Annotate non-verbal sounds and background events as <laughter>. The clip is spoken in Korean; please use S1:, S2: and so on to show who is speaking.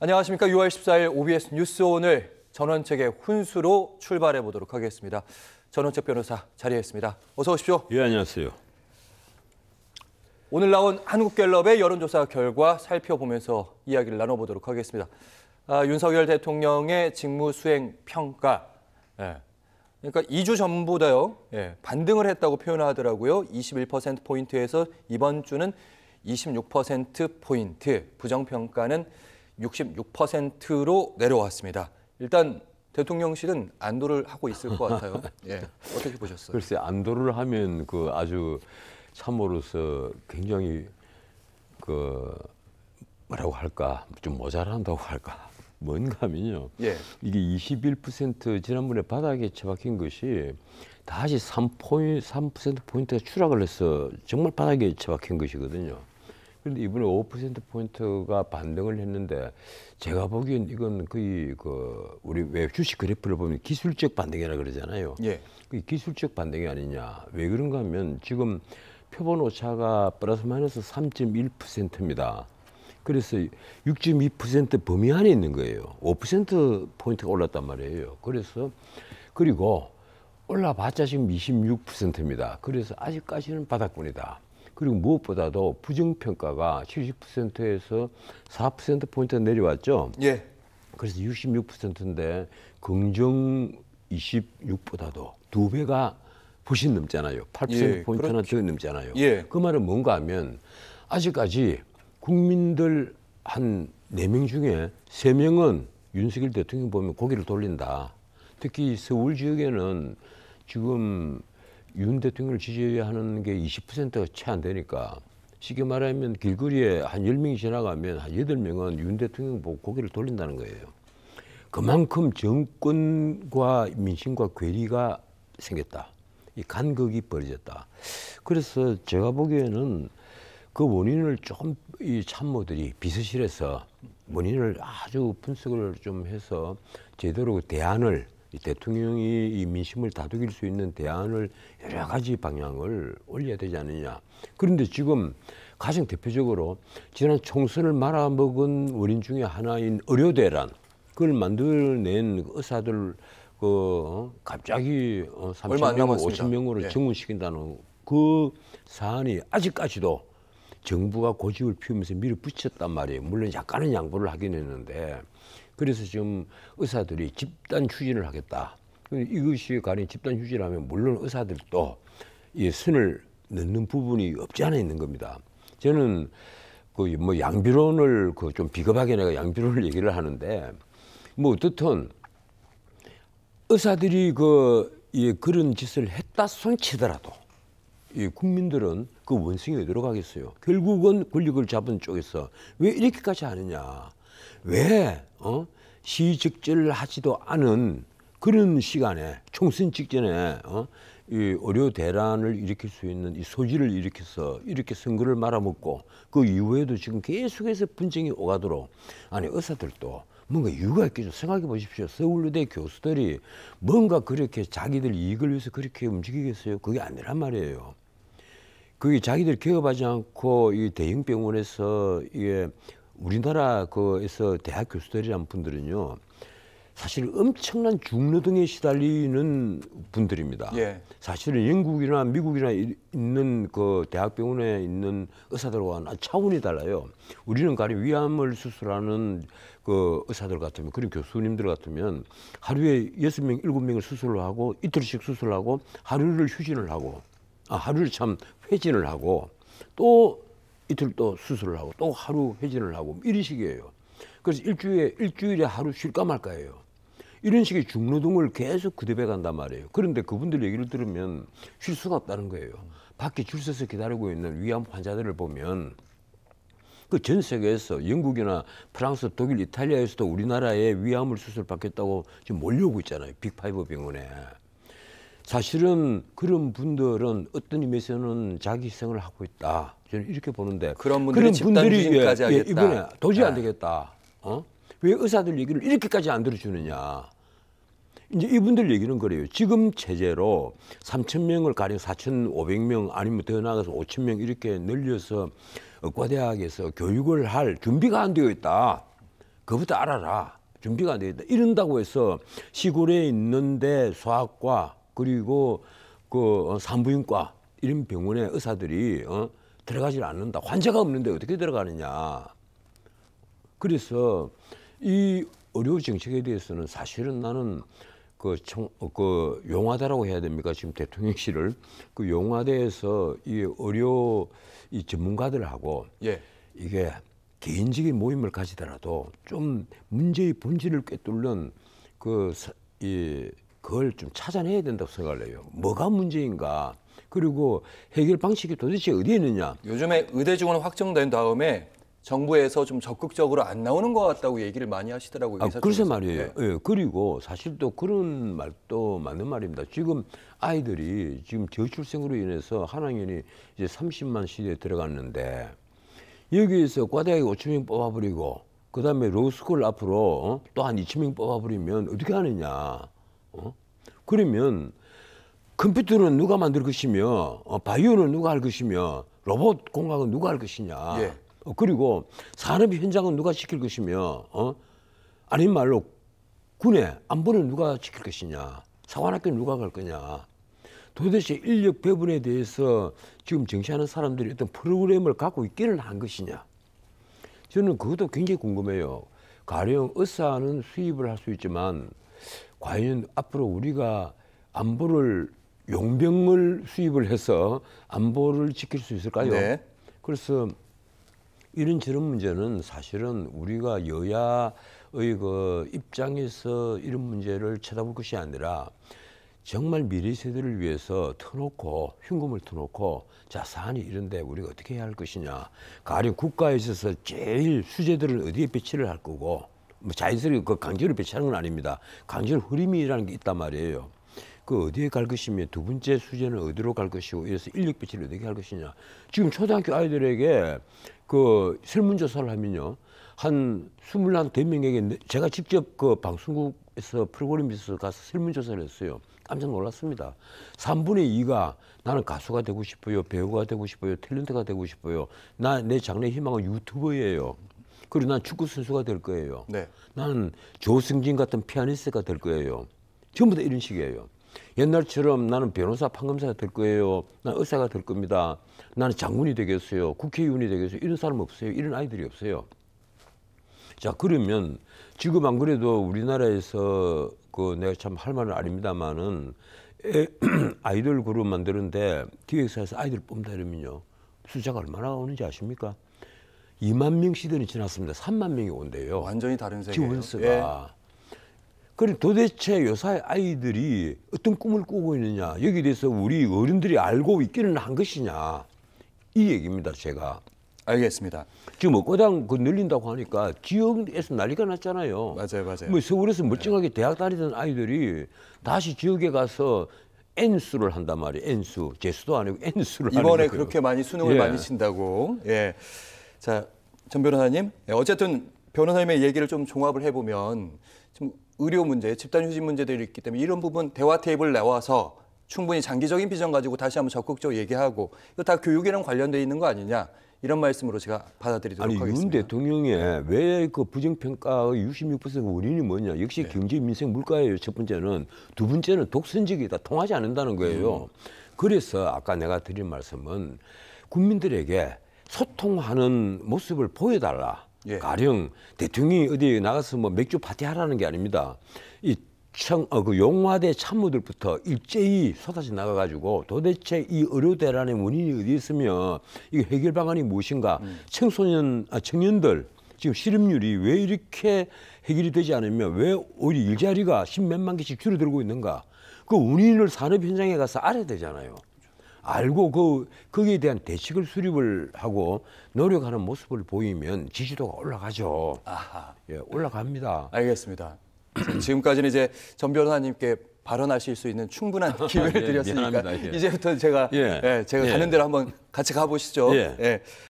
S1: 안녕하십니까. 6월 14일 OBS 뉴스 오늘 전원책의 훈수로 출발해 보도록 하겠습니다. 전원책 변호사 자리했습니다. 어서 오십시오. 예, 안녕하세요. 오늘 나온 한국갤럽의 여론조사 결과 살펴보면서 이야기를 나눠보도록 하겠습니다. 아, 윤석열 대통령의 직무 수행 평가. 예. 그러니까 2주 전보다요. 예, 반등을 했다고 표현하더라고요. 21%포인트에서 이번 주는 26%포인트, 부정평가는 66%로 내려왔습니다. 일단 대통령실은 안도를 하고 있을 것 같아요. 예. 어떻게 보셨어요? 글쎄
S2: 안도를 하면 그 아주 참모로서 굉장히 그 뭐라고 할까 좀 모자란다고 할까 뭔가 하요 예. 이게 21% 지난번에 바닥에 처박힌 것이 다시 3포인 3% 포인트가 추락을 해서 정말 바닥에 처박힌 것이거든요. 그런데 이번에 5%포인트가 반등을 했는데 제가 보기엔 이건 거의 그 우리 왜 주식 그래프를 보면 기술적 반등이라 그러잖아요. 예. 그 기술적 반등이 아니냐. 왜 그런가 하면 지금 표본 오차가 플러스 마이너스 3.1%입니다. 그래서 6.2% 범위 안에 있는 거예요. 5% 포인트가 올랐단 말이에요. 그래서 그리고 올라봤자 지금 26%입니다. 그래서 아직까지는 바닥권이다. 그리고 무엇보다도 부정평가가 70%에서 4%포인트 내려왔죠. 예. 그래서 66%인데 긍정 26보다도 두 배가 훨씬 넘잖아요. 8%포인트나 예, 그렇죠. 더 넘잖아요. 예. 그 말은 뭔가 하면 아직까지 국민들 한4명 중에 3명은 윤석열 대통령 보면 고개를 돌린다. 특히 서울 지역에는 지금 윤 대통령을 지지하는 해야게 20%가 채 안 되니까 쉽게 말하면 길거리에 한 10명이 지나가면 한 8명은 윤 대통령 보고 고개를 돌린다는 거예요. 그만큼 정권과 민심과 괴리가 생겼다. 이 간극이 벌어졌다. 그래서 제가 보기에는 그 원인을 좀 이 참모들이 비서실에서 원인을 아주 분석을 좀 해서 제대로 대안을 이 대통령이 이 민심을 다독일 수 있는 대안을 여러 가지 방향을 올려야 되지 않느냐. 그런데 지금 가장 대표적으로 지난 총선을 말아먹은 원인 중에 하나인 의료대란 그걸 만들어낸 그 의사들 그 어, 갑자기 3 0 0명5 0명으로 예. 증원시킨다는 그 사안이 아직까지도 정부가 고집을 피우면서 밀어붙였단 말이에요. 물론 약간은 양보를 하긴 했는데 그래서 지금 의사들이 집단 휴진을 하겠다. 이것이 간에 집단 휴진 하면 물론 의사들도 이 선을 넣는 부분이 없지 않아 있는 겁니다. 저는 그 뭐 양비론을 그좀 비겁하게 내가 양비론을 <laughs> 얘기를 하는데 뭐 어떻든 의사들이 그 예, 그런 짓을 했다 손치더라도 이 국민들은 그 원성이 어디로 가겠어요? 결국은 권력을 잡은 쪽에서 왜 이렇게까지 하느냐? 왜 어? 시직질 하지도 않은 그런 시간에 총선 직전에 어? 이 의료 대란을 일으킬 수 있는 이 소지를 일으켜서 이렇게 선거를 말아먹고 그 이후에도 지금 계속해서 분쟁이 오가도록 아니 의사들도 뭔가 이유가 있겠죠. 생각해 보십시오. 서울대 교수들이 뭔가 그렇게 자기들 이익을 위해서 그렇게 움직이겠어요? 그게 아니란 말이에요. 그게 자기들 개업하지 않고 이 대형 병원에서 이게 우리나라 그에서 대학 교수들이란 분들은요 사실 엄청난 중노동에 시달리는 분들입니다. 예. 사실은 영국이나 미국이나 있는 그 대학병원에 있는 의사들과는 차원이 달라요. 우리는 가령 위암을 수술하는 그 의사들 같으면 그런 교수님들 같으면 하루에 여섯 명 일곱 명을 수술을 하고 이틀씩 수술하고 하루를 휴진을 하고 아, 하루를 참 회진을 하고 또 이틀 또 수술을 하고 또 하루 회진을 하고 뭐 이런 식이에요. 그래서 일주일에 일주일에 하루 쉴까 말까예요. 이런 식의 중노동을 계속 그대배 간단 말이에요. 그런데 그분들 얘기를 들으면 쉴 수가 없다는 거예요. 밖에 줄 서서 기다리고 있는 위암 환자들을 보면 그 전 세계에서 영국이나 프랑스, 독일, 이탈리아에서도 우리나라에 위암을 수술받겠다고 지금 몰려오고 있잖아요. 빅파이브 병원에. 사실은 그런 분들은 어떤 의미에서는 자기 희생을 하고 있다. 저는 이렇게 보는데 그런 분들이, 그런 분들이 예, 예, 이번에 도저히 안 네. 되겠다. 어? 왜 의사들 얘기를 이렇게까지 안 들어주느냐. 이제 이분들 얘기는 그래요. 지금 체제로 3,000명을 가령 4,500명 아니면 더 나가서 5,000명 이렇게 늘려서 의과대학에서 교육을 할 준비가 안 되어 있다. 그부터 알아라. 준비가 안 되어 있다. 이런다고 해서 시골에 있는데 소아과 그리고 그 산부인과 이런 병원의 의사들이 어? 들어가질 않는다. 환자가 없는데 어떻게 들어가느냐. 그래서 이 의료 정책에 대해서는 사실은 나는 그, 청, 그 용화대라고 해야 됩니까? 지금 대통령실을 그 용화대에서 이 의료 이 전문가들하고 예. 이게 개인적인 모임을 가지더라도 좀 문제의 본질을 꿰뚫는 그 이 그걸 좀 찾아내야
S1: 된다고 생각을 해요. 뭐가 문제인가? 그리고 해결 방식이 도대체 어디에 있느냐. 요즘에 의대증원 확정된 다음에 정부에서 좀 적극적으로 안 나오는 것 같다고 얘기를 많이 하시더라고요. 아, 글쎄 말이에요.
S2: 네. 예, 그리고 사실 또 그런 말도 맞는 말입니다. 지금 아이들이 지금 저출생으로 인해서 한 학년이 이제 30만 시대에 들어갔는데 여기에서 과대학에 5천 명 뽑아버리고 그다음에 로스쿨 앞으로 어, 또한 2천 명 뽑아버리면 어떻게 하느냐. 어? 그러면 컴퓨터는 누가 만들 것이며 어, 바이오는 누가 할 것이며 로봇 공학은 누가 할 것이냐. 예. 어, 그리고 산업 현장은 누가 시킬 것이며 어? 아닌 말로 군의 안보는 누가 지킬 것이냐. 사관학교는 누가 갈 거냐. 도대체 인력 배분에 대해서 지금 정치하는 사람들이 어떤 프로그램을 갖고 있기를한 것이냐. 저는 그것도 굉장히 궁금해요. 가령 의사는 수입을 할 수 있지만 과연 앞으로 우리가 안보를 용병을 수입을 해서 안보를 지킬 수 있을까요? 네. 그래서 이런 저런 문제는 사실은 우리가 여야의 그 입장에서 이런 문제를 쳐다볼 것이 아니라 정말 미래 세대를 위해서 터놓고 흉금을 터놓고 자 사안이 이런데 우리가 어떻게 해야 할 것이냐 가령 국가에 있어서 제일 수재들을 어디에 배치를 할 거고 뭐 자연스레 그 강제로 배치하는 건 아닙니다 강제로 흐름이라는 게 있단 말이에요 그 어디에 갈 것이며 두 번째 수제는 어디로 갈 것이고 이래서 인력 배치를 어떻게 할 것이냐. 지금 초등학교 아이들에게 그 설문조사를 하면요. 한 스물 한대 네 명에게 제가 직접 그 방송국에서 프로그램에서 가서 설문조사를 했어요. 깜짝 놀랐습니다. 삼분의이가 나는 가수가 되고 싶어요. 배우가 되고 싶어요. 탤런트가 되고 싶어요. 나 내 장래 희망은 유튜버예요. 그리고 난 축구 선수가 될 거예요. 네. 나는 조승진 같은 피아니스트가 될 거예요. 전부 다 이런 식이에요. 옛날처럼 나는 변호사, 판검사가 될 거예요. 난 의사가 될 겁니다. 나는 장군이 되겠어요. 국회의원이 되겠어요. 이런 사람 없어요. 이런 아이들이 없어요. 자, 그러면 지금 안 그래도 우리나라에서 그 내가 참 할 말은 아닙니다만은 <clears throat> 아이돌 그룹 만드는데 기획사에서 아이돌 뽑다 이러면요. 숫자가 얼마나 오는지 아십니까? 2만 명 시대는 지났습니다. 3만 명이 온대요. 완전히 다른 세계 기원수가. 예. 그걸 도대체 요새 사 아이들이 어떤 꿈을 꾸고 있느냐 여기에 대해서 우리 어른들이 알고 있기는 한 것이냐 이 얘기입니다 제가 알겠습니다 지금 업고당 뭐 그 늘린다고 하니까 지역에서 난리가 났잖아요 맞아요 맞아요 뭐 서울에서 멀쩡하게 대학 다니던 아이들이 다시 지역에 가서
S1: N수를 한단 말이에요 N수 재수도 아니고 N수를 이번에 그렇게 많이 수능을 예. 많이 친다고 예 자 전 변호사님 어쨌든 변호사님의 얘기를 좀 종합을 해보면 좀 의료 문제, 집단 휴진 문제들이 있기 때문에 이런 부분 대화 테이블 내와서 충분히 장기적인 비전 가지고 다시 한번 적극적으로 얘기하고 이거 다 교육이랑 관련돼 있는 거 아니냐 이런 말씀으로 제가 받아들이도록 아니, 하겠습니다.
S2: 윤 대통령의 왜 그 부정평가의 66% 원인이 뭐냐. 역시 네. 경제, 민생, 물가예요. 첫 번째는. 두 번째는 독선적이다. 통하지 않는다는 거예요. 음. 그래서 아까 내가 드린 말씀은 국민들에게 소통하는 모습을 보여달라. 예. 가령 대통령이 어디 나가서 뭐 맥주 파티 하라는 게 아닙니다. 이 청, 어, 그 용화대 참모들부터 일제히 쏟아져 나가가지고 도대체 이 의료대란의 원인이 어디 있으며 이 해결 방안이 무엇인가 음. 청소년, 아, 청년들 지금 실업률이 왜 이렇게 해결이 되지 않으며 왜 오히려 일자리가 십몇만 개씩 줄어들고 있는가 그 원인을 산업 현장에 가서 알아야 되잖아요. 알고 그 거기에 대한 대책을 수립을
S1: 하고 노력하는 모습을 보이면 지지도가 올라가죠. 아하. 예, 올라갑니다. 알겠습니다. 지금까지는 이제 전 변호사님께 발언하실 수 있는 충분한 <laughs> 예, 기회를 드렸으니까 예, 이제부터 제가 예. 예 제가 가는 예. 대로 한번 같이 가보시죠. 예.